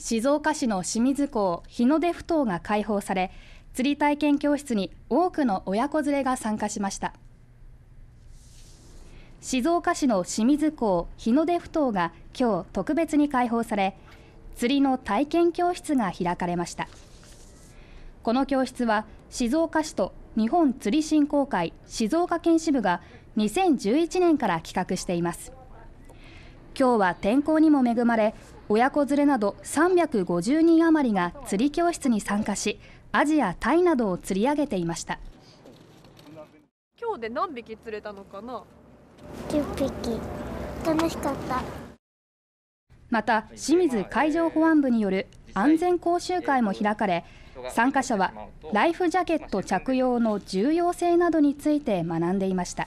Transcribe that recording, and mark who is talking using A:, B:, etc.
A: 静岡市の清水港日の出ふ頭が開放され釣り体験教室に多くの親子連れが参加しました静岡市の清水港日の出ふ頭が今日特別に開放され釣りの体験教室が開かれましたこの教室は静岡市と日本釣り振興会静岡県支部が2011年から企画しています今日は天候にも恵まれ親子連れなど350人余りが釣り教室に参加しアジやタイなどを釣り上げていました
B: 今日で何匹釣れたのかな1匹楽しかった
A: また清水海上保安部による安全講習会も開かれ参加者はライフジャケット着用の重要性などについて学んでいました。